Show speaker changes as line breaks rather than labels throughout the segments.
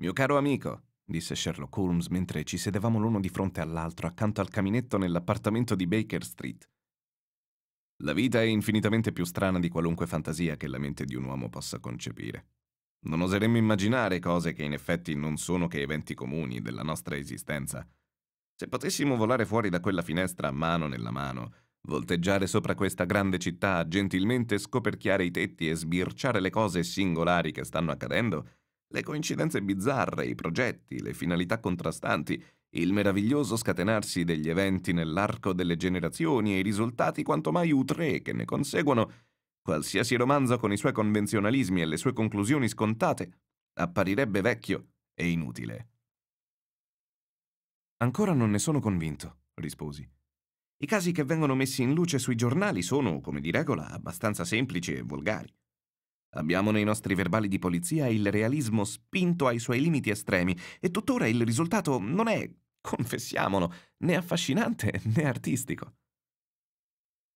Mio caro amico, disse Sherlock Holmes mentre ci sedevamo l'uno di fronte all'altro accanto al caminetto nell'appartamento di Baker Street. La vita è infinitamente più strana di qualunque fantasia che la mente di un uomo possa concepire. Non oseremmo immaginare cose che in effetti non sono che eventi comuni della nostra esistenza. Se potessimo volare fuori da quella finestra mano nella mano, volteggiare sopra questa grande città, gentilmente scoperchiare i tetti e sbirciare le cose singolari che stanno accadendo, le coincidenze bizzarre, i progetti, le finalità contrastanti, il meraviglioso scatenarsi degli eventi nell'arco delle generazioni e i risultati quanto mai utrè che ne conseguono, qualsiasi romanzo con i suoi convenzionalismi e le sue conclusioni scontate apparirebbe vecchio e inutile. Ancora non ne sono convinto, risposi. I casi che vengono messi in luce sui giornali sono, come di regola, abbastanza semplici e volgari. Abbiamo nei nostri verbali di polizia il realismo spinto ai suoi limiti estremi e tuttora il risultato non è, confessiamolo, né affascinante né artistico.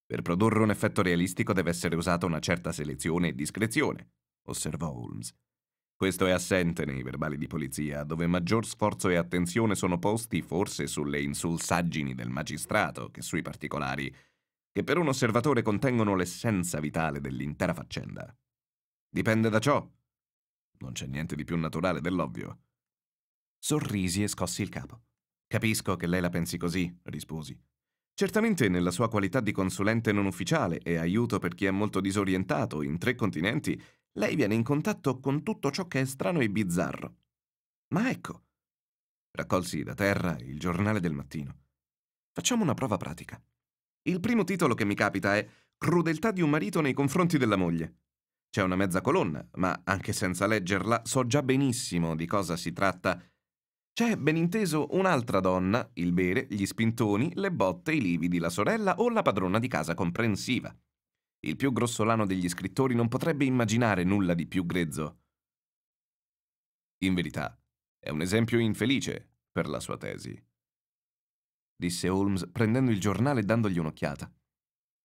Per produrre un effetto realistico deve essere usata una certa selezione e discrezione, osservò Holmes. Questo è assente nei verbali di polizia, dove maggior sforzo e attenzione sono posti forse sulle insulsaggini del magistrato che sui particolari, che per un osservatore contengono l'essenza vitale dell'intera faccenda. Dipende da ciò. Non c'è niente di più naturale dell'ovvio. Sorrisi e scossi il capo. Capisco che lei la pensi così, risposi. Certamente nella sua qualità di consulente non ufficiale e aiuto per chi è molto disorientato in tre continenti, lei viene in contatto con tutto ciò che è strano e bizzarro. Ma ecco. Raccolsi da terra il giornale del mattino. Facciamo una prova pratica. Il primo titolo che mi capita è Crudeltà di un marito nei confronti della moglie. C'è una mezza colonna, ma anche senza leggerla so già benissimo di cosa si tratta. C'è, ben inteso, un'altra donna, il bere, gli spintoni, le botte, i lividi, la sorella o la padrona di casa comprensiva. Il più grossolano degli scrittori non potrebbe immaginare nulla di più grezzo. In verità, è un esempio infelice per la sua tesi, disse Holmes prendendo il giornale e dandogli un'occhiata.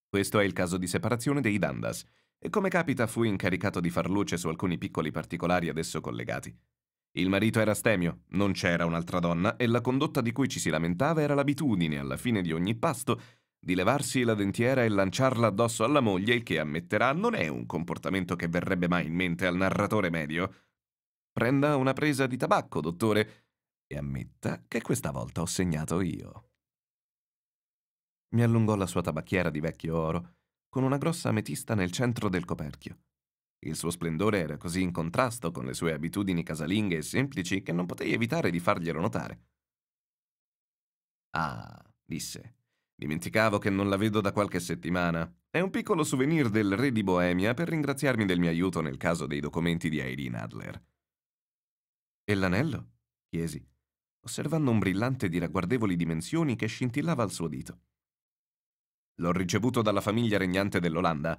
Questo è il caso di separazione dei Dundas, e come capita fu incaricato di far luce su alcuni piccoli particolari ad esso collegati. Il marito era stemio, non c'era un'altra donna e la condotta di cui ci si lamentava era l'abitudine, alla fine di ogni pasto, di levarsi la dentiera e lanciarla addosso alla moglie, il che ammetterà non è un comportamento che verrebbe mai in mente al narratore medio. Prenda una presa di tabacco, dottore, e ammetta che questa volta ho segnato io. Mi allungò la sua tabacchiera di vecchio oro con una grossa ametista nel centro del coperchio. Il suo splendore era così in contrasto con le sue abitudini casalinghe e semplici che non potei evitare di farglielo notare. Ah, disse, dimenticavo che non la vedo da qualche settimana. È un piccolo souvenir del re di Boemia per ringraziarmi del mio aiuto nel caso dei documenti di Eileen Adler. E l'anello? chiesi, osservando un brillante di ragguardevoli dimensioni che scintillava al suo dito. L'ho ricevuto dalla famiglia regnante dell'Olanda,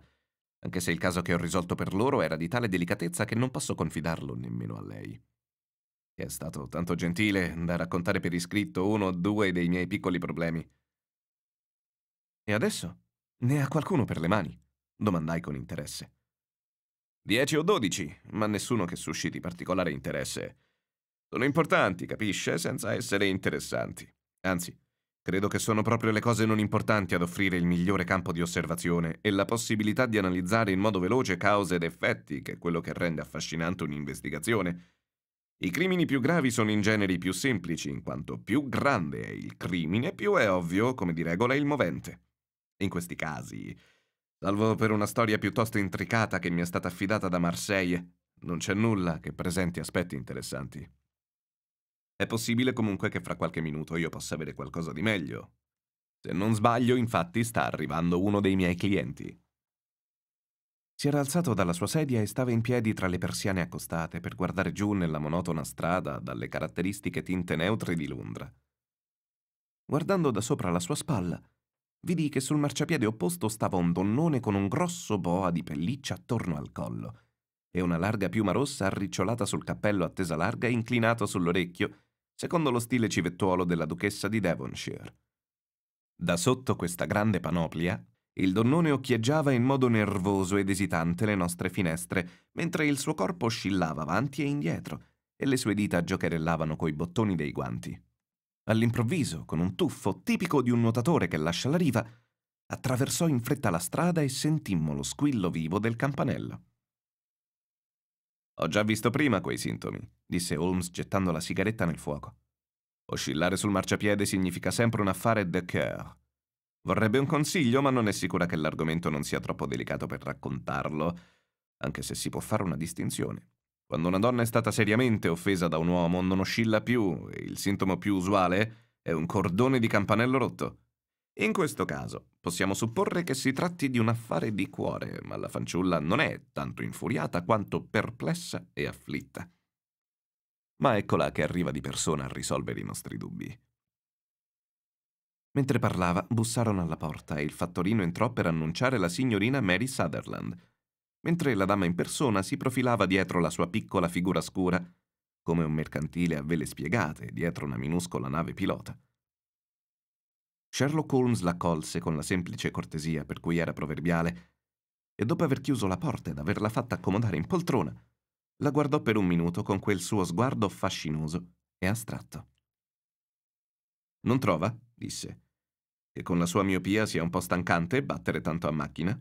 anche se il caso che ho risolto per loro era di tale delicatezza che non posso confidarlo nemmeno a lei. È stato tanto gentile da raccontare per iscritto uno o due dei miei piccoli problemi. E adesso? Ne ha qualcuno per le mani? domandai con interesse. Dieci o dodici, ma nessuno che susciti particolare interesse. Sono importanti, capisce, senza essere interessanti. Anzi, Credo che sono proprio le cose non importanti ad offrire il migliore campo di osservazione e la possibilità di analizzare in modo veloce cause ed effetti, che è quello che rende affascinante un'investigazione. I crimini più gravi sono in genere i più semplici, in quanto più grande è il crimine, più è ovvio, come di regola, il movente. In questi casi, salvo per una storia piuttosto intricata che mi è stata affidata da Marseille, non c'è nulla che presenti aspetti interessanti. È possibile comunque che fra qualche minuto io possa avere qualcosa di meglio. Se non sbaglio, infatti, sta arrivando uno dei miei clienti. Si era alzato dalla sua sedia e stava in piedi tra le persiane accostate per guardare giù nella monotona strada dalle caratteristiche tinte neutre di Londra. Guardando da sopra la sua spalla, vidi che sul marciapiede opposto stava un donnone con un grosso boa di pelliccia attorno al collo e una larga piuma rossa arricciolata sul cappello a tesa larga inclinato sull'orecchio secondo lo stile civettuolo della duchessa di Devonshire. Da sotto questa grande panoplia, il donnone occhieggiava in modo nervoso ed esitante le nostre finestre, mentre il suo corpo oscillava avanti e indietro e le sue dita giocherellavano coi bottoni dei guanti. All'improvviso, con un tuffo tipico di un nuotatore che lascia la riva, attraversò in fretta la strada e sentimmo lo squillo vivo del campanello. Ho già visto prima quei sintomi, disse Holmes gettando la sigaretta nel fuoco. Oscillare sul marciapiede significa sempre un affare de cœur. Vorrebbe un consiglio, ma non è sicura che l'argomento non sia troppo delicato per raccontarlo, anche se si può fare una distinzione. Quando una donna è stata seriamente offesa da un uomo non oscilla più e il sintomo più usuale è un cordone di campanello rotto. In questo caso, possiamo supporre che si tratti di un affare di cuore, ma la fanciulla non è tanto infuriata quanto perplessa e afflitta. Ma eccola che arriva di persona a risolvere i nostri dubbi. Mentre parlava, bussarono alla porta e il fattorino entrò per annunciare la signorina Mary Sutherland, mentre la dama in persona si profilava dietro la sua piccola figura scura, come un mercantile a vele spiegate dietro una minuscola nave pilota. Sherlock Holmes l'accolse con la semplice cortesia per cui era proverbiale e dopo aver chiuso la porta ed averla fatta accomodare in poltrona, la guardò per un minuto con quel suo sguardo fascinoso e astratto. Non trova, disse, che con la sua miopia sia un po' stancante battere tanto a macchina?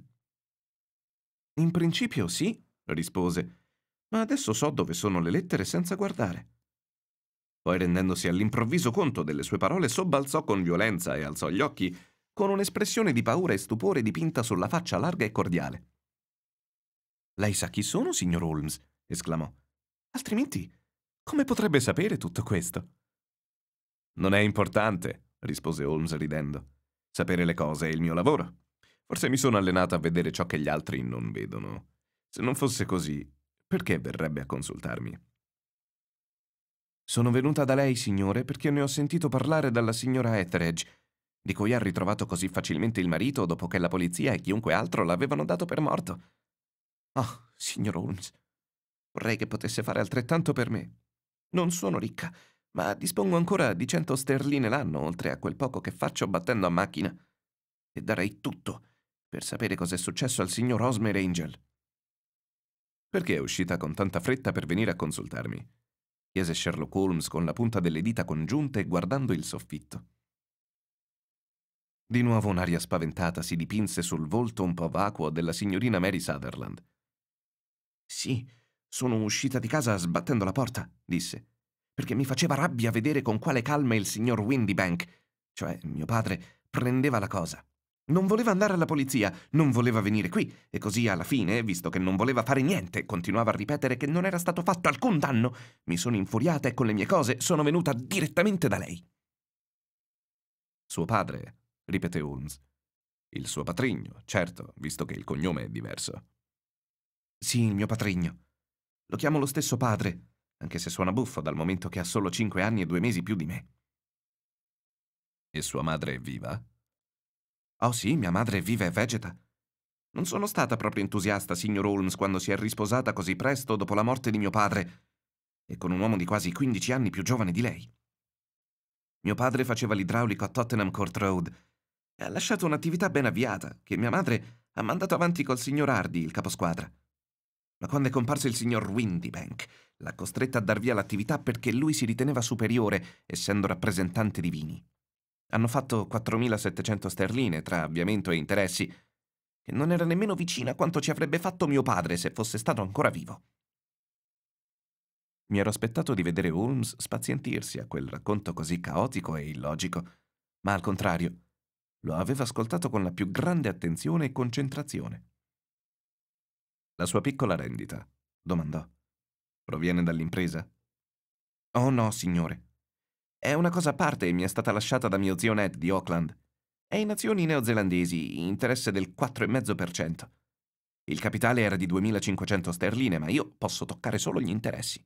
In principio sì, rispose, ma adesso so dove sono le lettere senza guardare. Poi rendendosi all'improvviso conto delle sue parole, sobbalzò con violenza e alzò gli occhi, con un'espressione di paura e stupore dipinta sulla faccia larga e cordiale. Lei sa chi sono, signor Holmes? esclamò. Altrimenti, come potrebbe sapere tutto questo? Non è importante, rispose Holmes ridendo. Sapere le cose è il mio lavoro. Forse mi sono allenato a vedere ciò che gli altri non vedono. Se non fosse così, perché verrebbe a consultarmi? Sono venuta da lei, signore, perché ne ho sentito parlare dalla signora Etheredge, di cui ha ritrovato così facilmente il marito dopo che la polizia e chiunque altro l'avevano dato per morto. Oh, signor Holmes, vorrei che potesse fare altrettanto per me. Non sono ricca, ma dispongo ancora di cento sterline l'anno, oltre a quel poco che faccio battendo a macchina. E darei tutto per sapere cos'è successo al signor Osmer Angel. Perché è uscita con tanta fretta per venire a consultarmi? chiese Sherlock Holmes con la punta delle dita congiunte e guardando il soffitto. Di nuovo un'aria spaventata si dipinse sul volto un po' vacuo della signorina Mary Sutherland. Sì, sono uscita di casa sbattendo la porta, disse, perché mi faceva rabbia vedere con quale calma il signor Windybank, cioè mio padre, prendeva la cosa. Non voleva andare alla polizia, non voleva venire qui, e così alla fine, visto che non voleva fare niente, continuava a ripetere che non era stato fatto alcun danno. Mi sono infuriata e con le mie cose sono venuta direttamente da lei. Suo padre, ripeté Holmes. Il suo patrigno, certo, visto che il cognome è diverso. Sì, il mio patrigno. Lo chiamo lo stesso padre, anche se suona buffo dal momento che ha solo cinque anni e due mesi più di me. E sua madre è viva? Oh sì, mia madre vive e vegeta. Non sono stata proprio entusiasta, signor Holmes, quando si è risposata così presto dopo la morte di mio padre e con un uomo di quasi 15 anni più giovane di lei. Mio padre faceva l'idraulico a Tottenham Court Road e ha lasciato un'attività ben avviata che mia madre ha mandato avanti col signor Hardy, il caposquadra. Ma quando è comparso il signor Windybank, l'ha costretta a dar via l'attività perché lui si riteneva superiore, essendo rappresentante di vini. Hanno fatto 4.700 sterline tra avviamento e interessi, che non era nemmeno vicina a quanto ci avrebbe fatto mio padre se fosse stato ancora vivo. Mi ero aspettato di vedere Holmes spazientirsi a quel racconto così caotico e illogico, ma al contrario, lo aveva ascoltato con la più grande attenzione e concentrazione. La sua piccola rendita, domandò. Proviene dall'impresa? Oh no, signore. È una cosa a parte e mi è stata lasciata da mio zio Ned di Auckland. È in azioni neozelandesi, interesse del 4,5%. Il capitale era di 2500 sterline, ma io posso toccare solo gli interessi.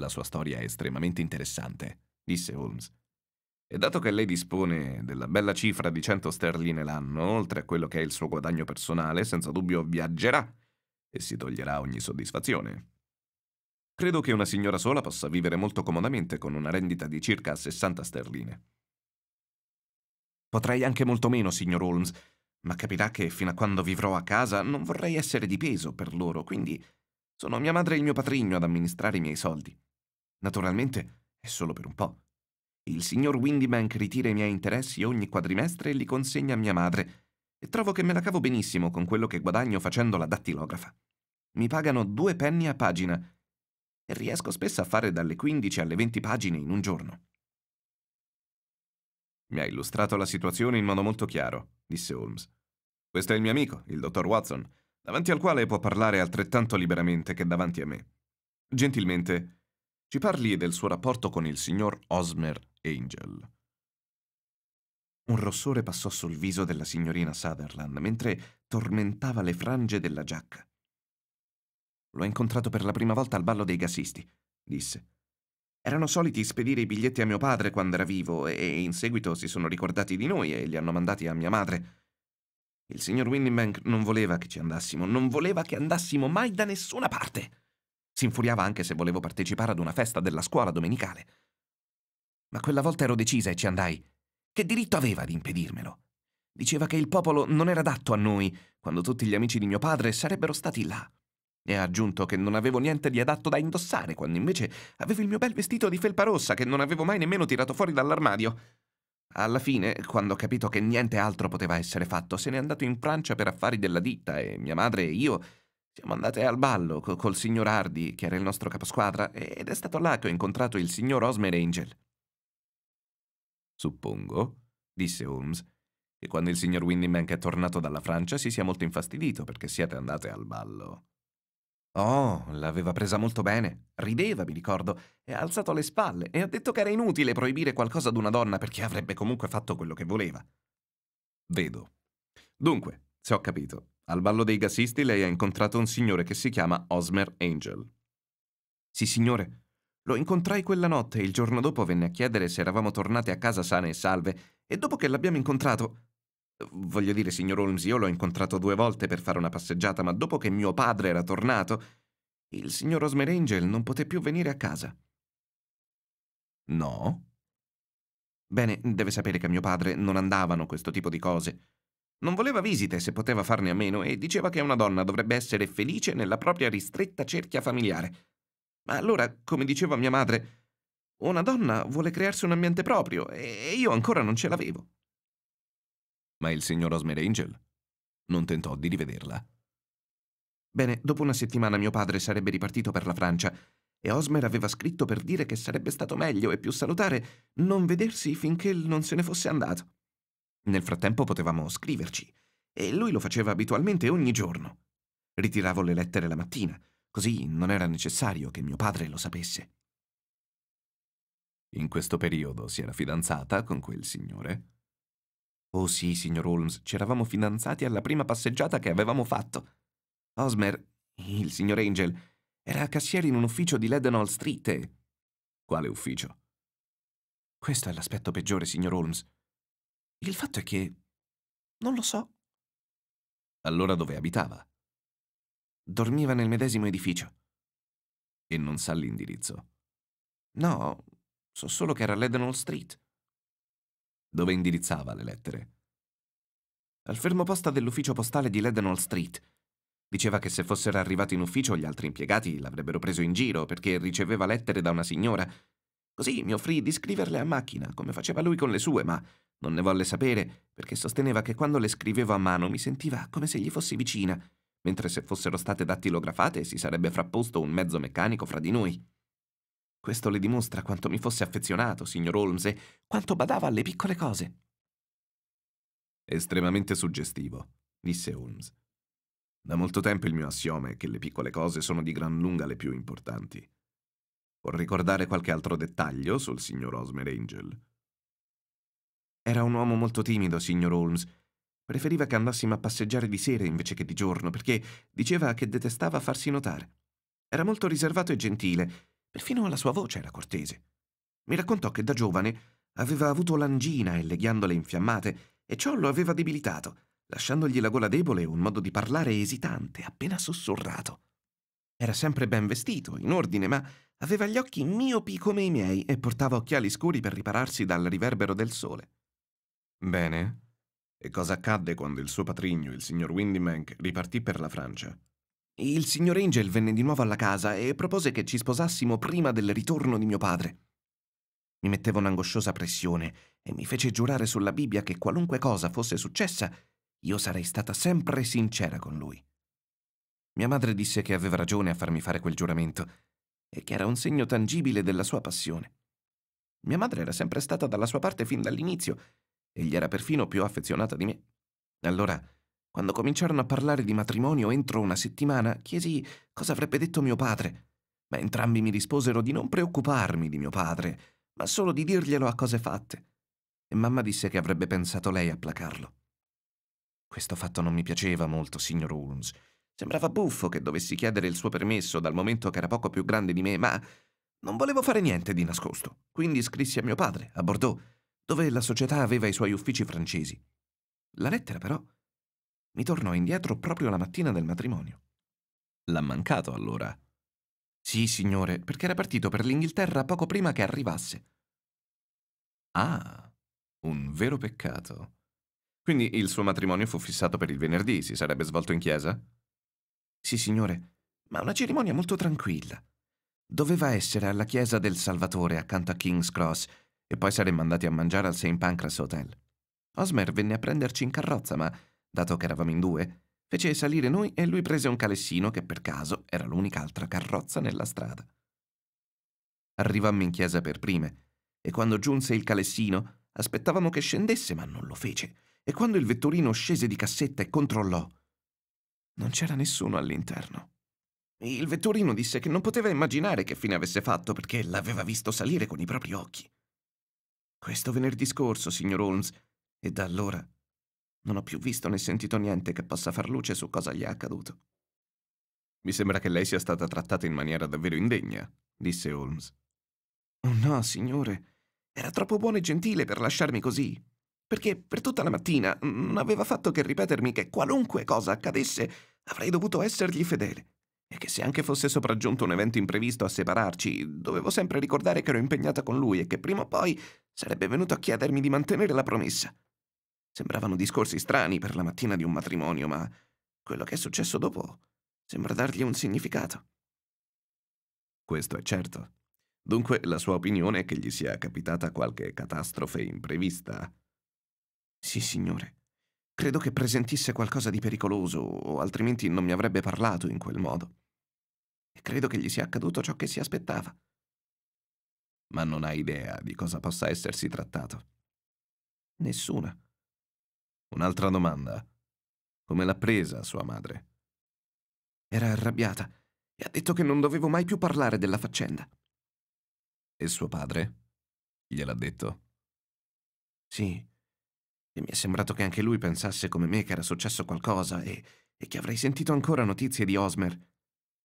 La sua storia è estremamente interessante, disse Holmes. E dato che lei dispone della bella cifra di 100 sterline l'anno, oltre a quello che è il suo guadagno personale, senza dubbio viaggerà e si toglierà ogni soddisfazione. Credo che una signora sola possa vivere molto comodamente con una rendita di circa 60 sterline. Potrei anche molto meno, signor Holmes, ma capirà che fino a quando vivrò a casa non vorrei essere di peso per loro, quindi sono mia madre e il mio patrigno ad amministrare i miei soldi. Naturalmente è solo per un po'. Il signor Windybank ritira i miei interessi ogni quadrimestre e li consegna a mia madre, e trovo che me la cavo benissimo con quello che guadagno facendo la dattilografa. Mi pagano due penny a pagina Riesco spesso a fare dalle 15 alle 20 pagine in un giorno. Mi ha illustrato la situazione in modo molto chiaro, disse Holmes. Questo è il mio amico, il dottor Watson, davanti al quale può parlare altrettanto liberamente che davanti a me. Gentilmente, ci parli del suo rapporto con il signor Osmer Angel. Un rossore passò sul viso della signorina Sutherland mentre tormentava le frange della giacca. L'ho incontrato per la prima volta al ballo dei gassisti, disse. Erano soliti spedire i biglietti a mio padre quando era vivo e in seguito si sono ricordati di noi e li hanno mandati a mia madre. Il signor Winnibank non voleva che ci andassimo, non voleva che andassimo mai da nessuna parte. Si infuriava anche se volevo partecipare ad una festa della scuola domenicale. Ma quella volta ero decisa e ci andai. Che diritto aveva di impedirmelo? Diceva che il popolo non era adatto a noi, quando tutti gli amici di mio padre sarebbero stati là e ha aggiunto che non avevo niente di adatto da indossare, quando invece avevo il mio bel vestito di felpa rossa che non avevo mai nemmeno tirato fuori dall'armadio. Alla fine, quando ho capito che niente altro poteva essere fatto, se n'è andato in Francia per affari della ditta e mia madre e io siamo andate al ballo co- col signor Hardy, che era il nostro caposquadra, ed è stato là che ho incontrato il signor Osmer Angel. Suppongo, disse Holmes, che quando il signor Windyman è tornato dalla Francia si sia molto infastidito perché siete andate al ballo. Oh, l'aveva presa molto bene. Rideva, mi ricordo, e ha alzato le spalle e ha detto che era inutile proibire qualcosa ad una donna perché avrebbe comunque fatto quello che voleva. Vedo. Dunque, se ho capito, al ballo dei gassisti lei ha incontrato un signore che si chiama Osmer Angel. Sì, signore. Lo incontrai quella notte e il giorno dopo venne a chiedere se eravamo tornate a casa sane e salve, e dopo che l'abbiamo incontrato, Voglio dire, signor Holmes, io l'ho incontrato due volte per fare una passeggiata, ma dopo che mio padre era tornato, il signor Osmer Angel non poté più venire a casa. No? Bene, deve sapere che a mio padre non andavano questo tipo di cose. Non voleva visite se poteva farne a meno e diceva che una donna dovrebbe essere felice nella propria ristretta cerchia familiare. Ma allora, come diceva mia madre, una donna vuole crearsi un ambiente proprio e io ancora non ce l'avevo. Ma il signor Osmer Angel non tentò di rivederla. Bene, dopo una settimana mio padre sarebbe ripartito per la Francia e Osmer aveva scritto per dire che sarebbe stato meglio e più salutare non vedersi finché non se ne fosse andato. Nel frattempo potevamo scriverci e lui lo faceva abitualmente ogni giorno. Ritiravo le lettere la mattina, così non era necessario che mio padre lo sapesse. In questo periodo si era fidanzata con quel signore? Oh sì, signor Holmes, ci eravamo fidanzati alla prima passeggiata che avevamo fatto. Osmer, il signor Angel, era cassiere in un ufficio di Leadenhall Street e... Quale ufficio? Questo è l'aspetto peggiore, signor Holmes. Il fatto è che... non lo so. Allora dove abitava? Dormiva nel medesimo edificio. E non sa l'indirizzo? No, so solo che era Leadenhall Street dove indirizzava le lettere. Al fermoposta dell'ufficio postale di Leadenhall Street. Diceva che se fossero arrivati in ufficio gli altri impiegati l'avrebbero preso in giro perché riceveva lettere da una signora. Così mi offrì di scriverle a macchina, come faceva lui con le sue, ma non ne volle sapere perché sosteneva che quando le scrivevo a mano mi sentiva come se gli fossi vicina, mentre se fossero state dattilografate si sarebbe frapposto un mezzo meccanico fra di noi. Questo le dimostra quanto mi fosse affezionato, signor Holmes, e quanto badava alle piccole cose. Estremamente suggestivo, disse Holmes. Da molto tempo il mio assiome è che le piccole cose sono di gran lunga le più importanti. Può ricordare qualche altro dettaglio sul signor Osmer Angel? Era un uomo molto timido, signor Holmes. Preferiva che andassimo a passeggiare di sera invece che di giorno, perché diceva che detestava farsi notare. Era molto riservato e gentile, Perfino la sua voce era cortese. Mi raccontò che da giovane aveva avuto l'angina e le ghiandole infiammate e ciò lo aveva debilitato, lasciandogli la gola debole e un modo di parlare esitante, appena sussurrato. Era sempre ben vestito, in ordine, ma aveva gli occhi miopi come i miei e portava occhiali scuri per ripararsi dal riverbero del sole. Bene. E cosa accadde quando il suo patrigno, il signor Windymank, ripartì per la Francia? Il signor Angel venne di nuovo alla casa e propose che ci sposassimo prima del ritorno di mio padre. Mi metteva un'angosciosa pressione e mi fece giurare sulla Bibbia che qualunque cosa fosse successa, io sarei stata sempre sincera con lui. Mia madre disse che aveva ragione a farmi fare quel giuramento e che era un segno tangibile della sua passione. Mia madre era sempre stata dalla sua parte fin dall'inizio e gli era perfino più affezionata di me. Allora quando cominciarono a parlare di matrimonio entro una settimana, chiesi cosa avrebbe detto mio padre, ma entrambi mi risposero di non preoccuparmi di mio padre, ma solo di dirglielo a cose fatte. E mamma disse che avrebbe pensato lei a placarlo. Questo fatto non mi piaceva molto, signor Holmes. Sembrava buffo che dovessi chiedere il suo permesso dal momento che era poco più grande di me, ma non volevo fare niente di nascosto. Quindi scrissi a mio padre, a Bordeaux, dove la società aveva i suoi uffici francesi. La lettera, però, mi tornò indietro proprio la mattina del matrimonio. L'ha mancato allora? Sì, signore, perché era partito per l'Inghilterra poco prima che arrivasse. Ah, un vero peccato. Quindi il suo matrimonio fu fissato per il venerdì, si sarebbe svolto in chiesa? Sì, signore, ma una cerimonia molto tranquilla. Doveva essere alla chiesa del Salvatore accanto a King's Cross e poi saremmo andati a mangiare al St. Pancras Hotel. Osmer venne a prenderci in carrozza, ma dato che eravamo in due, fece salire noi e lui prese un calessino che per caso era l'unica altra carrozza nella strada. Arrivammo in chiesa per prime e quando giunse il calessino aspettavamo che scendesse ma non lo fece e quando il vetturino scese di cassetta e controllò non c'era nessuno all'interno. Il vetturino disse che non poteva immaginare che fine avesse fatto perché l'aveva visto salire con i propri occhi. Questo venerdì scorso, signor Holmes, e da allora non ho più visto né sentito niente che possa far luce su cosa gli è accaduto. Mi sembra che lei sia stata trattata in maniera davvero indegna, disse Holmes. Oh no, signore. Era troppo buono e gentile per lasciarmi così. Perché per tutta la mattina non aveva fatto che ripetermi che qualunque cosa accadesse avrei dovuto essergli fedele. E che se anche fosse sopraggiunto un evento imprevisto a separarci, dovevo sempre ricordare che ero impegnata con lui e che prima o poi sarebbe venuto a chiedermi di mantenere la promessa. Sembravano discorsi strani per la mattina di un matrimonio, ma quello che è successo dopo sembra dargli un significato. Questo è certo. Dunque la sua opinione è che gli sia capitata qualche catastrofe imprevista. Sì, signore. Credo che presentisse qualcosa di pericoloso, o altrimenti non mi avrebbe parlato in quel modo. E credo che gli sia accaduto ciò che si aspettava. Ma non ha idea di cosa possa essersi trattato. Nessuna. Un'altra domanda. Come l'ha presa sua madre? Era arrabbiata e ha detto che non dovevo mai più parlare della faccenda. E suo padre? Gliel'ha detto? Sì. E mi è sembrato che anche lui pensasse come me che era successo qualcosa e, e che avrei sentito ancora notizie di Osmer.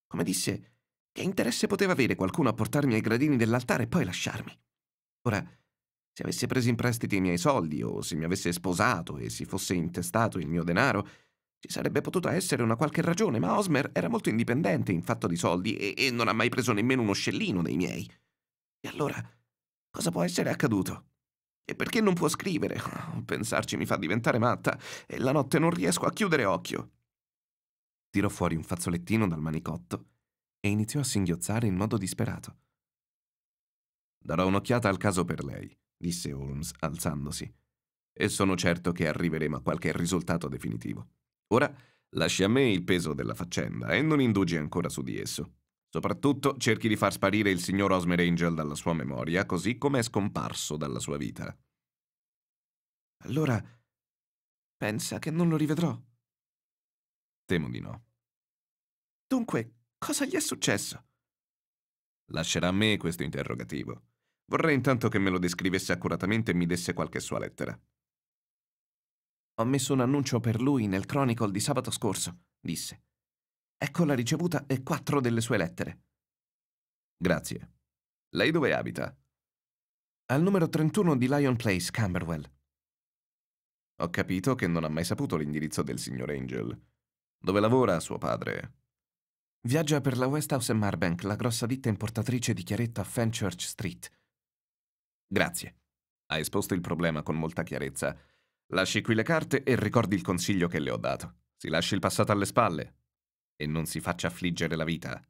Come disse, che interesse poteva avere qualcuno a portarmi ai gradini dell'altare e poi lasciarmi? Ora, se avesse preso in prestito i miei soldi o se mi avesse sposato e si fosse intestato il mio denaro, ci sarebbe potuta essere una qualche ragione, ma Osmer era molto indipendente in fatto di soldi e, e non ha mai preso nemmeno uno scellino dei miei. E allora, cosa può essere accaduto? E perché non può scrivere? Oh, pensarci mi fa diventare matta e la notte non riesco a chiudere occhio. Tirò fuori un fazzolettino dal manicotto e iniziò a singhiozzare in modo disperato. Darò un'occhiata al caso per lei, disse Holmes, alzandosi. E sono certo che arriveremo a qualche risultato definitivo. Ora lasci a me il peso della faccenda e non indugi ancora su di esso. Soprattutto cerchi di far sparire il signor Osmer Angel dalla sua memoria, così come è scomparso dalla sua vita. Allora, pensa che non lo rivedrò? Temo di no. Dunque, cosa gli è successo? Lascerà a me questo interrogativo. Vorrei intanto che me lo descrivesse accuratamente e mi desse qualche sua lettera. Ho messo un annuncio per lui nel Chronicle di sabato scorso, disse. Ecco la ricevuta e quattro delle sue lettere. Grazie. Lei dove abita? Al numero 31 di Lion Place, Camberwell. Ho capito che non ha mai saputo l'indirizzo del signor Angel. Dove lavora suo padre? Viaggia per la Westhouse e Marbank, la grossa ditta importatrice di chiaretta a Fenchurch Street. Grazie. Ha esposto il problema con molta chiarezza. Lasci qui le carte e ricordi il consiglio che le ho dato. Si lasci il passato alle spalle e non si faccia affliggere la vita.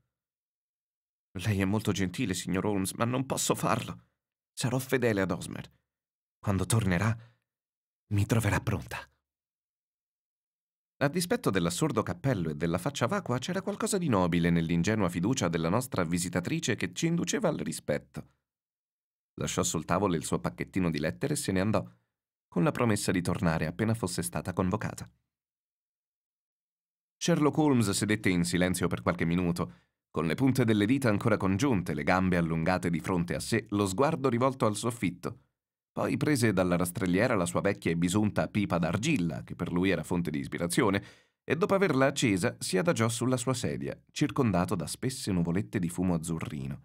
Lei è molto gentile, signor Holmes, ma non posso farlo. Sarò fedele ad Osmer. Quando tornerà, mi troverà pronta. A dispetto dell'assurdo cappello e della faccia vacua, c'era qualcosa di nobile nell'ingenua fiducia della nostra visitatrice che ci induceva al rispetto. Lasciò sul tavolo il suo pacchettino di lettere e se ne andò, con la promessa di tornare appena fosse stata convocata. Sherlock Holmes sedette in silenzio per qualche minuto, con le punte delle dita ancora congiunte, le gambe allungate di fronte a sé, lo sguardo rivolto al soffitto. Poi prese dalla rastrelliera la sua vecchia e bisunta pipa d'argilla, che per lui era fonte di ispirazione, e dopo averla accesa si adagiò sulla sua sedia, circondato da spesse nuvolette di fumo azzurrino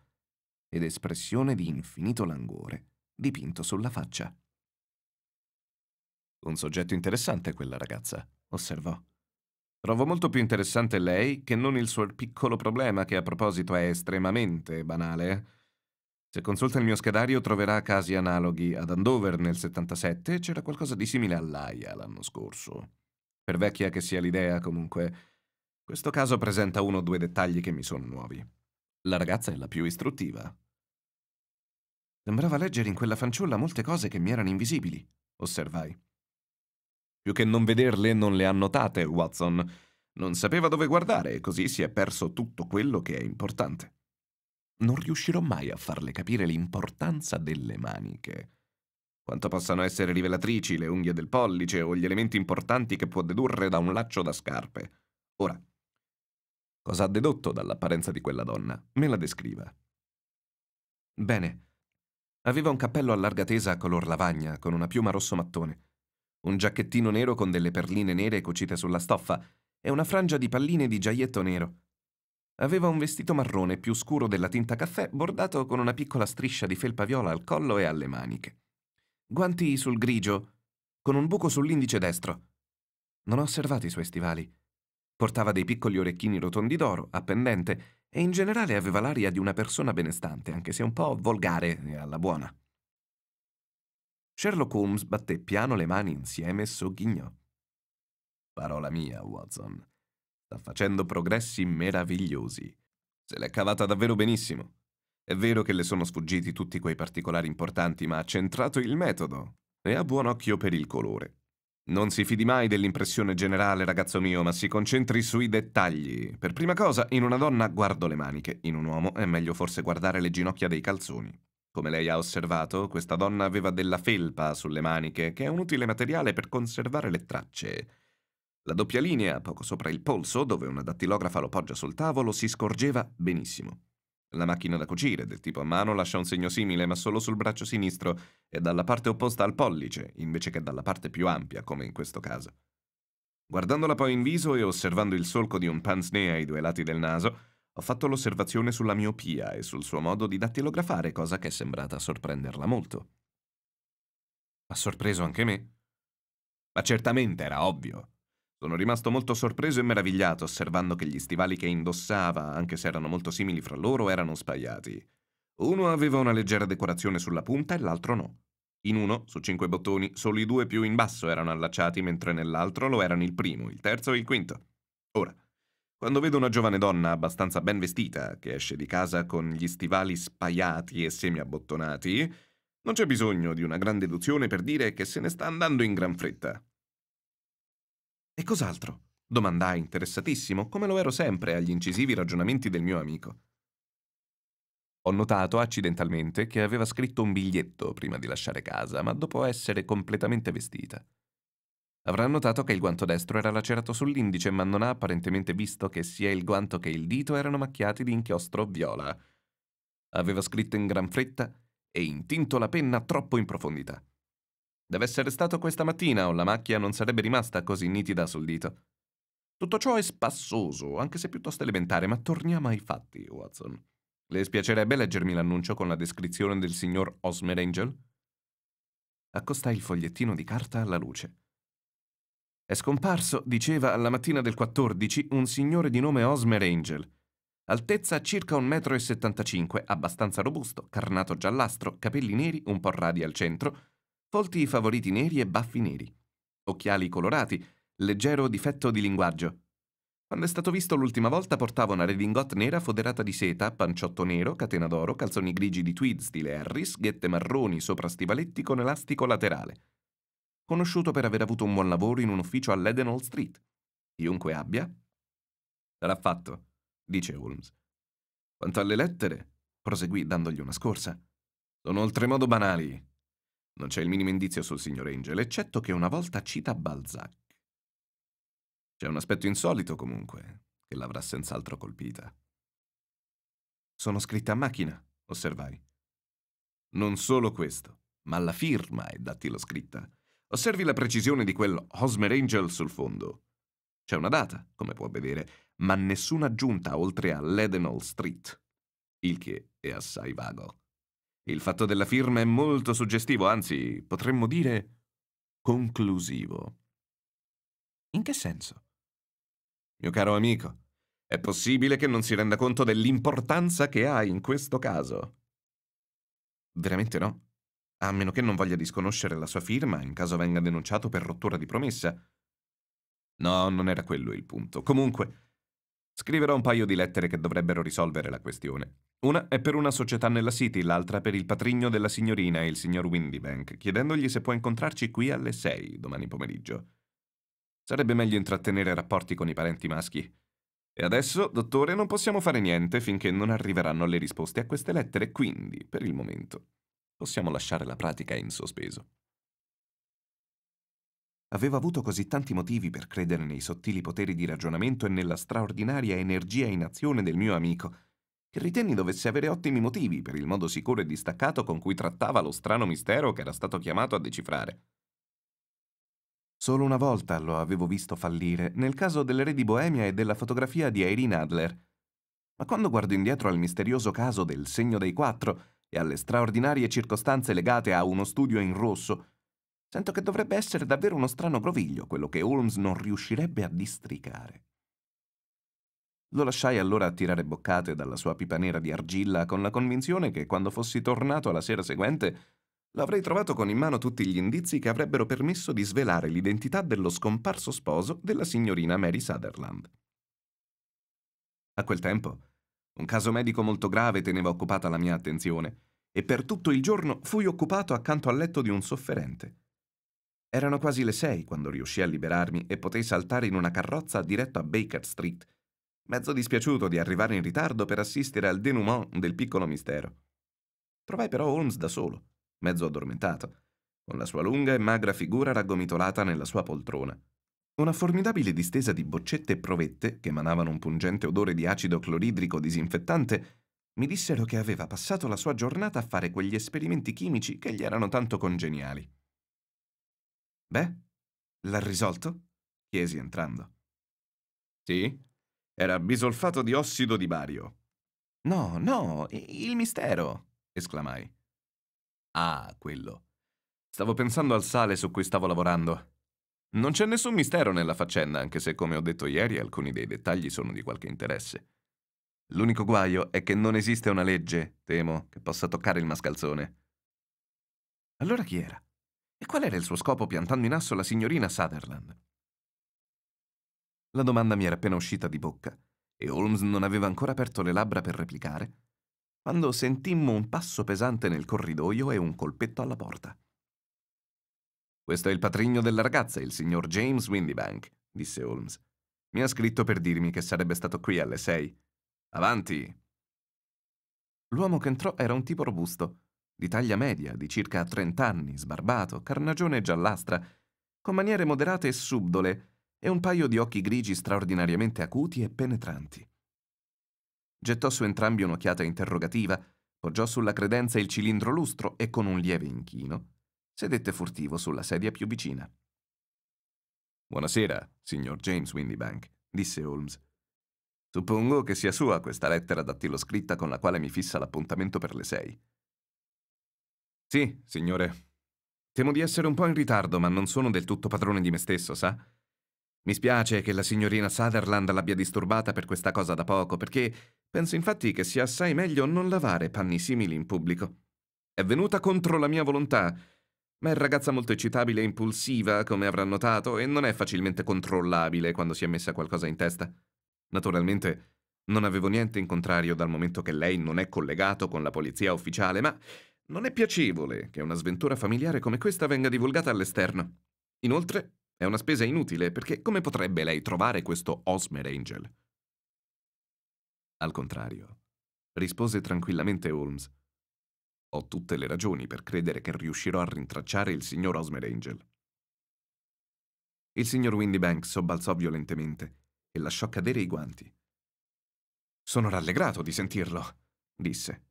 ed espressione di infinito languore dipinto sulla faccia. Un soggetto interessante quella ragazza, osservò. Trovo molto più interessante lei che non il suo piccolo problema che a proposito è estremamente banale. Se consulta il mio schedario troverà casi analoghi ad Andover nel 77 c'era qualcosa di simile all'AIA l'anno scorso. Per vecchia che sia l'idea, comunque, questo caso presenta uno o due dettagli che mi sono nuovi. La ragazza è la più istruttiva. Sembrava leggere in quella fanciulla molte cose che mi erano invisibili, osservai. Più che non vederle, non le ha notate, Watson. Non sapeva dove guardare e così si è perso tutto quello che è importante. Non riuscirò mai a farle capire l'importanza delle maniche quanto possano essere rivelatrici le unghie del pollice o gli elementi importanti che può dedurre da un laccio da scarpe. Ora, Cosa ha dedotto dall'apparenza di quella donna? Me la descriva. Bene. Aveva un cappello a larga tesa color lavagna con una piuma rosso mattone, un giacchettino nero con delle perline nere cucite sulla stoffa e una frangia di palline di giaietto nero. Aveva un vestito marrone più scuro della tinta caffè bordato con una piccola striscia di felpa viola al collo e alle maniche. Guanti sul grigio, con un buco sull'indice destro. Non ho osservato i suoi stivali. Portava dei piccoli orecchini rotondi d'oro, a pendente, e in generale aveva l'aria di una persona benestante, anche se un po' volgare e alla buona. Sherlock Holmes batté piano le mani insieme e sogghignò. Parola mia, Watson. Sta facendo progressi meravigliosi. Se l'è cavata davvero benissimo. È vero che le sono sfuggiti tutti quei particolari importanti, ma ha centrato il metodo e ha buon occhio per il colore. Non si fidi mai dell'impressione generale, ragazzo mio, ma si concentri sui dettagli. Per prima cosa, in una donna guardo le maniche, in un uomo è meglio forse guardare le ginocchia dei calzoni. Come lei ha osservato, questa donna aveva della felpa sulle maniche, che è un utile materiale per conservare le tracce. La doppia linea, poco sopra il polso, dove una dattilografa lo poggia sul tavolo, si scorgeva benissimo. La macchina da cucire del tipo a mano lascia un segno simile ma solo sul braccio sinistro e dalla parte opposta al pollice, invece che dalla parte più ampia, come in questo caso. Guardandola poi in viso e osservando il solco di un pince-nez ai due lati del naso, ho fatto l'osservazione sulla miopia e sul suo modo di dattilografare, cosa che è sembrata sorprenderla molto. Ha sorpreso anche me. Ma certamente era ovvio. Sono rimasto molto sorpreso e meravigliato osservando che gli stivali che indossava, anche se erano molto simili fra loro, erano spaiati. Uno aveva una leggera decorazione sulla punta e l'altro no. In uno, su cinque bottoni, solo i due più in basso erano allacciati, mentre nell'altro lo erano il primo, il terzo e il quinto. Ora, quando vedo una giovane donna abbastanza ben vestita, che esce di casa con gli stivali spaiati e semiabbottonati, non c'è bisogno di una gran deduzione per dire che se ne sta andando in gran fretta. E cos'altro? domandai interessatissimo, come lo ero sempre agli incisivi ragionamenti del mio amico. Ho notato accidentalmente che aveva scritto un biglietto prima di lasciare casa, ma dopo essere completamente vestita. Avrà notato che il guanto destro era lacerato sull'indice, ma non ha apparentemente visto che sia il guanto che il dito erano macchiati di inchiostro viola. Aveva scritto in gran fretta e intinto la penna troppo in profondità. Deve essere stato questa mattina o la macchia non sarebbe rimasta così nitida sul dito. Tutto ciò è spassoso, anche se piuttosto elementare, ma torniamo ai fatti, Watson. Le spiacerebbe leggermi l'annuncio con la descrizione del signor Osmer Angel? Accostai il fogliettino di carta alla luce. È scomparso, diceva, alla mattina del 14, un signore di nome Osmer Angel. Altezza circa 1,75 m, abbastanza robusto, carnato giallastro, capelli neri, un po' radi al centro, folti favoriti neri e baffi neri, occhiali colorati, leggero difetto di linguaggio. Quando è stato visto l'ultima volta portava una redingot nera foderata di seta, panciotto nero, catena d'oro, calzoni grigi di tweed stile Harris, ghette marroni sopra stivaletti con elastico laterale. Conosciuto per aver avuto un buon lavoro in un ufficio all'Eden Hall Street. Chiunque abbia... Sarà fatto, dice Holmes. Quanto alle lettere, proseguì dandogli una scorsa, sono oltremodo banali. Non c'è il minimo indizio sul signor Angel, eccetto che una volta cita Balzac. C'è un aspetto insolito, comunque, che l'avrà senz'altro colpita. Sono scritta a macchina, osservai. Non solo questo, ma la firma è scritta. Osservi la precisione di quel Hosmer Angel sul fondo. C'è una data, come può vedere, ma nessuna aggiunta oltre a Leadenhall Street, il che è assai vago. Il fatto della firma è molto suggestivo, anzi, potremmo dire conclusivo. In che senso? Mio caro amico, è possibile che non si renda conto dell'importanza che ha in questo caso. Veramente no. A meno che non voglia disconoscere la sua firma in caso venga denunciato per rottura di promessa. No, non era quello il punto. Comunque, scriverò un paio di lettere che dovrebbero risolvere la questione. Una è per una società nella City, l'altra per il patrigno della signorina, il signor Windybank, chiedendogli se può incontrarci qui alle sei domani pomeriggio. Sarebbe meglio intrattenere rapporti con i parenti maschi. E adesso, dottore, non possiamo fare niente finché non arriveranno le risposte a queste lettere, quindi, per il momento, possiamo lasciare la pratica in sospeso. Aveva avuto così tanti motivi per credere nei sottili poteri di ragionamento e nella straordinaria energia in azione del mio amico, Ritenni dovesse avere ottimi motivi per il modo sicuro e distaccato con cui trattava lo strano mistero che era stato chiamato a decifrare. Solo una volta lo avevo visto fallire, nel caso del re di Boemia e della fotografia di Irene Adler. Ma quando guardo indietro al misterioso caso del segno dei quattro e alle straordinarie circostanze legate a uno studio in rosso, sento che dovrebbe essere davvero uno strano groviglio quello che Holmes non riuscirebbe a districare. Lo lasciai allora a tirare boccate dalla sua pipa nera di argilla con la convinzione che quando fossi tornato alla sera seguente l'avrei trovato con in mano tutti gli indizi che avrebbero permesso di svelare l'identità dello scomparso sposo della signorina Mary Sutherland. A quel tempo, un caso medico molto grave teneva occupata la mia attenzione e per tutto il giorno fui occupato accanto al letto di un sofferente. Erano quasi le sei quando riuscii a liberarmi e potei saltare in una carrozza diretto a Baker Street mezzo dispiaciuto di arrivare in ritardo per assistere al denouement del piccolo mistero. Trovai però Holmes da solo, mezzo addormentato, con la sua lunga e magra figura raggomitolata nella sua poltrona. Una formidabile distesa di boccette e provette, che emanavano un pungente odore di acido cloridrico disinfettante, mi dissero che aveva passato la sua giornata a fare quegli esperimenti chimici che gli erano tanto congeniali. Beh, l'ha risolto? chiesi entrando. Sì, era bisolfato di ossido di bario. No, no, il mistero, esclamai. Ah, quello. Stavo pensando al sale su cui stavo lavorando. Non c'è nessun mistero nella faccenda, anche se, come ho detto ieri, alcuni dei dettagli sono di qualche interesse. L'unico guaio è che non esiste una legge, temo, che possa toccare il mascalzone. Allora chi era? E qual era il suo scopo piantando in asso la signorina Sutherland? La domanda mi era appena uscita di bocca e Holmes non aveva ancora aperto le labbra per replicare, quando sentimmo un passo pesante nel corridoio e un colpetto alla porta. Questo è il patrigno della ragazza, il signor James Windybank, disse Holmes. Mi ha scritto per dirmi che sarebbe stato qui alle sei. Avanti! L'uomo che entrò era un tipo robusto, di taglia media, di circa trent'anni, sbarbato, carnagione giallastra, con maniere moderate e subdole, e un paio di occhi grigi straordinariamente acuti e penetranti. Gettò su entrambi un'occhiata interrogativa, poggiò sulla credenza il cilindro lustro e con un lieve inchino sedette furtivo sulla sedia più vicina. Buonasera, signor James Windybank, disse Holmes. Suppongo che sia sua questa lettera scritta con la quale mi fissa l'appuntamento per le sei. Sì, signore. Temo di essere un po' in ritardo, ma non sono del tutto padrone di me stesso, sa? Mi spiace che la signorina Sutherland l'abbia disturbata per questa cosa da poco, perché penso infatti che sia assai meglio non lavare panni simili in pubblico. È venuta contro la mia volontà, ma è ragazza molto eccitabile e impulsiva, come avrà notato, e non è facilmente controllabile quando si è messa qualcosa in testa. Naturalmente, non avevo niente in contrario dal momento che lei non è collegato con la polizia ufficiale, ma non è piacevole che una sventura familiare come questa venga divulgata all'esterno. Inoltre, è una spesa inutile perché come potrebbe lei trovare questo Osmer Angel? Al contrario, rispose tranquillamente Holmes. Ho tutte le ragioni per credere che riuscirò a rintracciare il signor Osmer Angel. Il signor Windybank sobbalzò violentemente e lasciò cadere i guanti. Sono rallegrato di sentirlo, disse.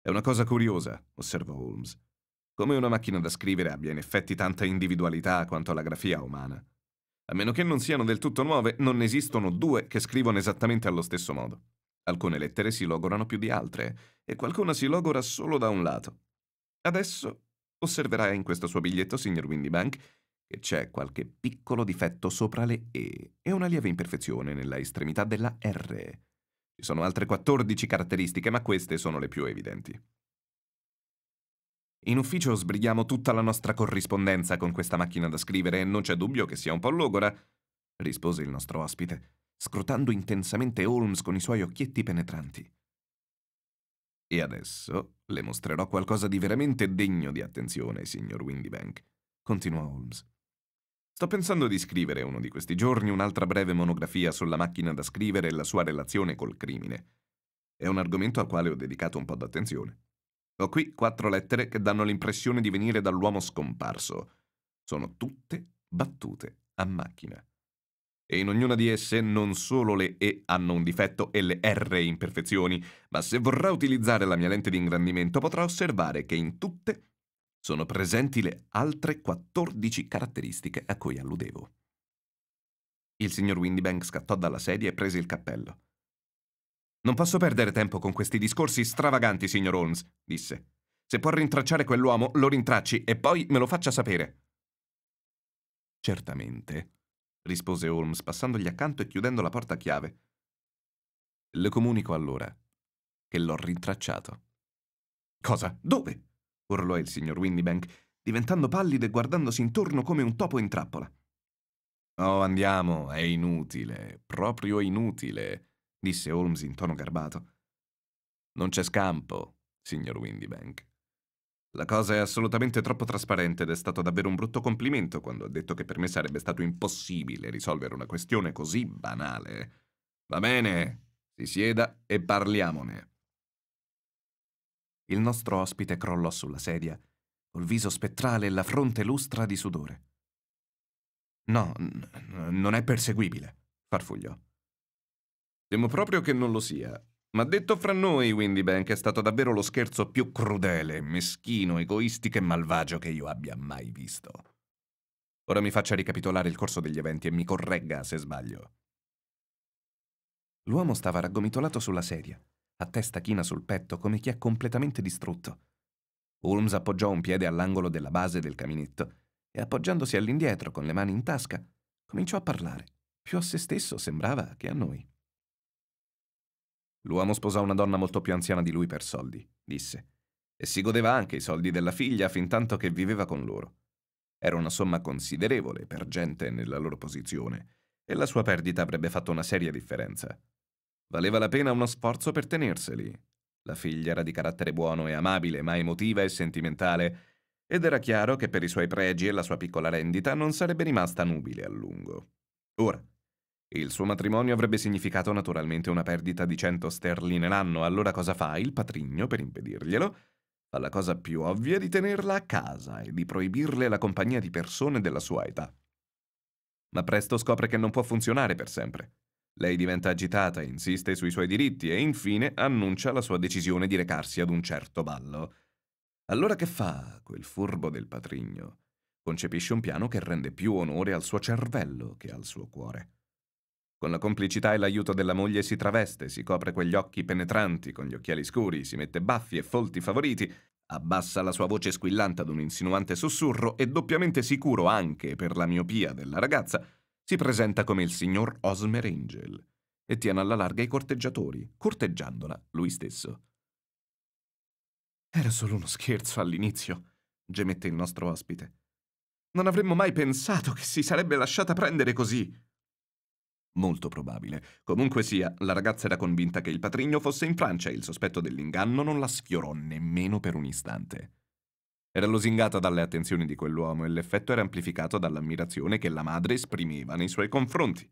È una cosa curiosa, osservò Holmes come una macchina da scrivere abbia in effetti tanta individualità quanto la grafia umana. A meno che non siano del tutto nuove, non esistono due che scrivono esattamente allo stesso modo. Alcune lettere si logorano più di altre, e qualcuna si logora solo da un lato. Adesso osserverai in questo suo biglietto, signor Windybank, che c'è qualche piccolo difetto sopra le E e una lieve imperfezione nella estremità della R. Ci sono altre 14 caratteristiche, ma queste sono le più evidenti. In ufficio sbrighiamo tutta la nostra corrispondenza con questa macchina da scrivere e non c'è dubbio che sia un po' logora, rispose il nostro ospite, scrutando intensamente Holmes con i suoi occhietti penetranti. E adesso le mostrerò qualcosa di veramente degno di attenzione, signor Windybank, continuò Holmes. Sto pensando di scrivere uno di questi giorni un'altra breve monografia sulla macchina da scrivere e la sua relazione col crimine. È un argomento al quale ho dedicato un po' d'attenzione. Ho qui quattro lettere che danno l'impressione di venire dall'uomo scomparso. Sono tutte battute a macchina. E in ognuna di esse non solo le E hanno un difetto e le R imperfezioni, ma se vorrà utilizzare la mia lente di ingrandimento potrà osservare che in tutte sono presenti le altre 14 caratteristiche a cui alludevo. Il signor Windybank scattò dalla sedia e prese il cappello. Non posso perdere tempo con questi discorsi stravaganti, signor Holmes, disse. Se può rintracciare quell'uomo, lo rintracci e poi me lo faccia sapere. Certamente, rispose Holmes passandogli accanto e chiudendo la porta a chiave. Le comunico allora che l'ho rintracciato. Cosa? Dove? urlò il signor Windibank, diventando pallido e guardandosi intorno come un topo in trappola. Oh, andiamo, è inutile, proprio inutile, disse Holmes in tono garbato. Non c'è scampo, signor Windybank. La cosa è assolutamente troppo trasparente ed è stato davvero un brutto complimento quando ha detto che per me sarebbe stato impossibile risolvere una questione così banale. Va bene, si sieda e parliamone. Il nostro ospite crollò sulla sedia, col viso spettrale e la fronte lustra di sudore. No, non è perseguibile, farfugliò. Temo proprio che non lo sia. Ma detto fra noi, Windybank è stato davvero lo scherzo più crudele, meschino, egoistico e malvagio che io abbia mai visto. Ora mi faccia ricapitolare il corso degli eventi e mi corregga se sbaglio. L'uomo stava raggomitolato sulla sedia, a testa china sul petto come chi è completamente distrutto. Holmes appoggiò un piede all'angolo della base del caminetto e appoggiandosi all'indietro con le mani in tasca, cominciò a parlare. Più a se stesso sembrava che a noi. L'uomo sposò una donna molto più anziana di lui per soldi, disse, e si godeva anche i soldi della figlia fin tanto che viveva con loro. Era una somma considerevole per gente nella loro posizione, e la sua perdita avrebbe fatto una seria differenza. Valeva la pena uno sforzo per tenerseli. La figlia era di carattere buono e amabile, ma emotiva e sentimentale, ed era chiaro che per i suoi pregi e la sua piccola rendita non sarebbe rimasta nubile a lungo. Ora, il suo matrimonio avrebbe significato naturalmente una perdita di 100 sterline l'anno, allora cosa fa il patrigno per impedirglielo? Fa la cosa più ovvia di tenerla a casa e di proibirle la compagnia di persone della sua età. Ma presto scopre che non può funzionare per sempre. Lei diventa agitata, insiste sui suoi diritti e infine annuncia la sua decisione di recarsi ad un certo ballo. Allora che fa quel furbo del patrigno? Concepisce un piano che rende più onore al suo cervello che al suo cuore. Con la complicità e l'aiuto della moglie si traveste, si copre quegli occhi penetranti con gli occhiali scuri, si mette baffi e folti favoriti, abbassa la sua voce squillante ad un insinuante sussurro e doppiamente sicuro anche per la miopia della ragazza, si presenta come il signor Osmer Angel e tiene alla larga i corteggiatori, corteggiandola lui stesso. Era solo uno scherzo all'inizio, gemette il nostro ospite. Non avremmo mai pensato che si sarebbe lasciata prendere così. Molto probabile. Comunque sia, la ragazza era convinta che il patrigno fosse in Francia e il sospetto dell'inganno non la sfiorò nemmeno per un istante. Era losingata dalle attenzioni di quell'uomo e l'effetto era amplificato dall'ammirazione che la madre esprimeva nei suoi confronti.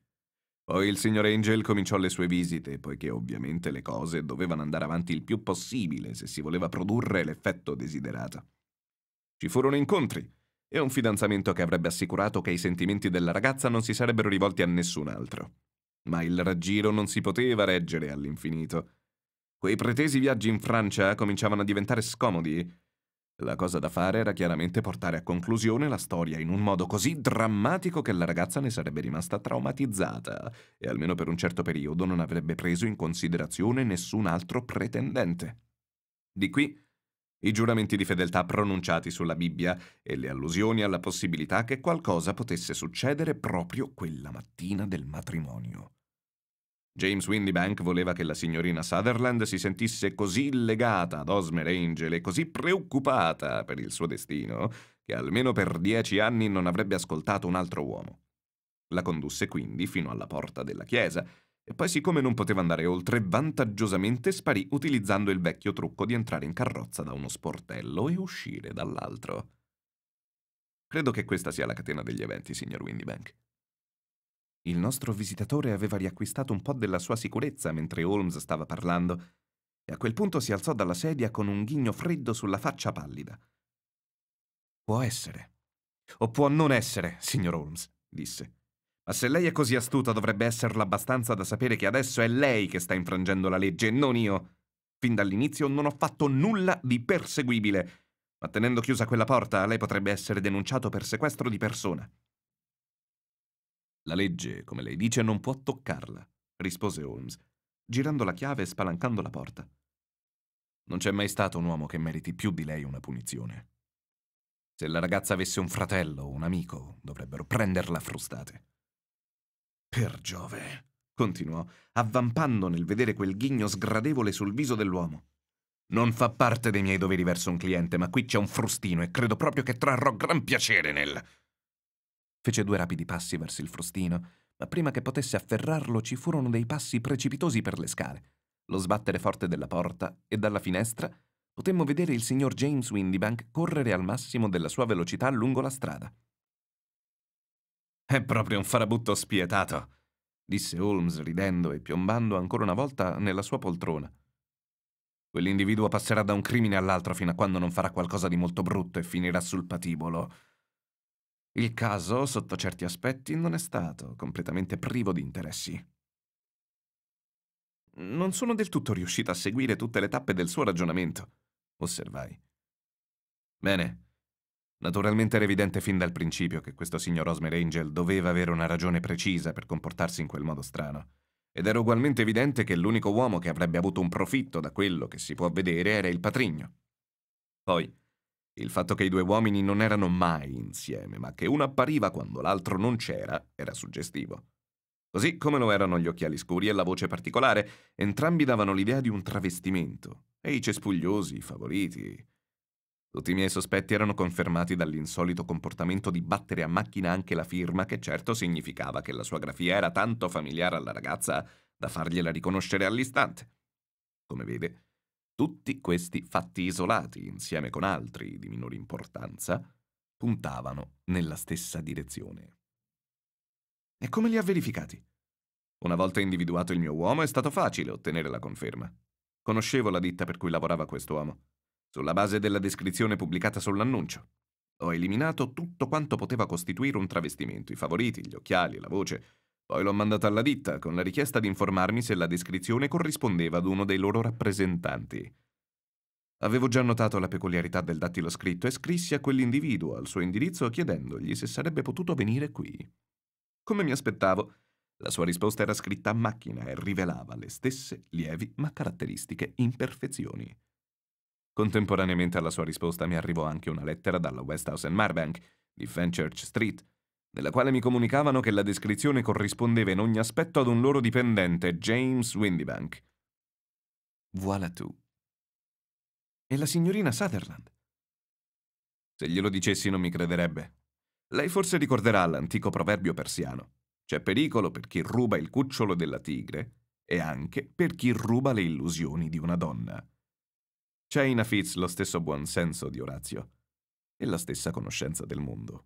Poi il signor Angel cominciò le sue visite, poiché ovviamente le cose dovevano andare avanti il più possibile se si voleva produrre l'effetto desiderato. Ci furono incontri, e un fidanzamento che avrebbe assicurato che i sentimenti della ragazza non si sarebbero rivolti a nessun altro. Ma il raggiro non si poteva reggere all'infinito. Quei pretesi viaggi in Francia cominciavano a diventare scomodi. La cosa da fare era chiaramente portare a conclusione la storia in un modo così drammatico che la ragazza ne sarebbe rimasta traumatizzata e almeno per un certo periodo non avrebbe preso in considerazione nessun altro pretendente. Di qui i giuramenti di fedeltà pronunciati sulla Bibbia e le allusioni alla possibilità che qualcosa potesse succedere proprio quella mattina del matrimonio. James Windybank voleva che la signorina Sutherland si sentisse così legata ad Osmer Angel e così preoccupata per il suo destino che almeno per dieci anni non avrebbe ascoltato un altro uomo. La condusse quindi fino alla porta della chiesa, e poi siccome non poteva andare oltre, vantaggiosamente sparì utilizzando il vecchio trucco di entrare in carrozza da uno sportello e uscire dall'altro. Credo che questa sia la catena degli eventi, signor Windybank. Il nostro visitatore aveva riacquistato un po' della sua sicurezza mentre Holmes stava parlando, e a quel punto si alzò dalla sedia con un ghigno freddo sulla faccia pallida. Può essere. O può non essere, signor Holmes, disse. Ma se lei è così astuta dovrebbe esserla abbastanza da sapere che adesso è lei che sta infrangendo la legge, e non io. Fin dall'inizio non ho fatto nulla di perseguibile, ma tenendo chiusa quella porta lei potrebbe essere denunciato per sequestro di persona. La legge, come lei dice, non può toccarla, rispose Holmes, girando la chiave e spalancando la porta. Non c'è mai stato un uomo che meriti più di lei una punizione. Se la ragazza avesse un fratello o un amico, dovrebbero prenderla a frustate. Per Giove, continuò, avvampando nel vedere quel ghigno sgradevole sul viso dell'uomo. Non fa parte dei miei doveri verso un cliente, ma qui c'è un frustino e credo proprio che trarrò gran piacere nel. Fece due rapidi passi verso il frustino, ma prima che potesse afferrarlo ci furono dei passi precipitosi per le scale, lo sbattere forte della porta e dalla finestra potemmo vedere il signor James Windibank correre al massimo della sua velocità lungo la strada. È proprio un farabutto spietato, disse Holmes ridendo e piombando ancora una volta nella sua poltrona. Quell'individuo passerà da un crimine all'altro fino a quando non farà qualcosa di molto brutto e finirà sul patibolo. Il caso, sotto certi aspetti, non è stato completamente privo di interessi. Non sono del tutto riuscito a seguire tutte le tappe del suo ragionamento, osservai. Bene, Naturalmente era evidente fin dal principio che questo signor Osmer Angel doveva avere una ragione precisa per comportarsi in quel modo strano. Ed era ugualmente evidente che l'unico uomo che avrebbe avuto un profitto da quello che si può vedere era il patrigno. Poi, il fatto che i due uomini non erano mai insieme, ma che uno appariva quando l'altro non c'era, era suggestivo. Così come lo erano gli occhiali scuri e la voce particolare, entrambi davano l'idea di un travestimento, e i cespugliosi, i favoriti, tutti i miei sospetti erano confermati dall'insolito comportamento di battere a macchina anche la firma, che certo significava che la sua grafia era tanto familiare alla ragazza da fargliela riconoscere all'istante. Come vede, tutti questi fatti isolati, insieme con altri di minore importanza, puntavano nella stessa direzione. E come li ha verificati? Una volta individuato il mio uomo è stato facile ottenere la conferma. Conoscevo la ditta per cui lavorava quest'uomo sulla base della descrizione pubblicata sull'annuncio. Ho eliminato tutto quanto poteva costituire un travestimento, i favoriti, gli occhiali, la voce. Poi l'ho mandata alla ditta con la richiesta di informarmi se la descrizione corrispondeva ad uno dei loro rappresentanti. Avevo già notato la peculiarità del dattilo scritto e scrissi a quell'individuo al suo indirizzo chiedendogli se sarebbe potuto venire qui. Come mi aspettavo, la sua risposta era scritta a macchina e rivelava le stesse lievi ma caratteristiche imperfezioni. Contemporaneamente alla sua risposta mi arrivò anche una lettera dalla Westhouse Marbank di Fenchurch Street, nella quale mi comunicavano che la descrizione corrispondeva in ogni aspetto ad un loro dipendente, James Windybank. Voilà tu. E la signorina Sutherland? Se glielo dicessi non mi crederebbe. Lei forse ricorderà l'antico proverbio persiano. C'è pericolo per chi ruba il cucciolo della tigre e anche per chi ruba le illusioni di una donna. C'è in Afiz lo stesso buonsenso di Orazio e la stessa conoscenza del mondo.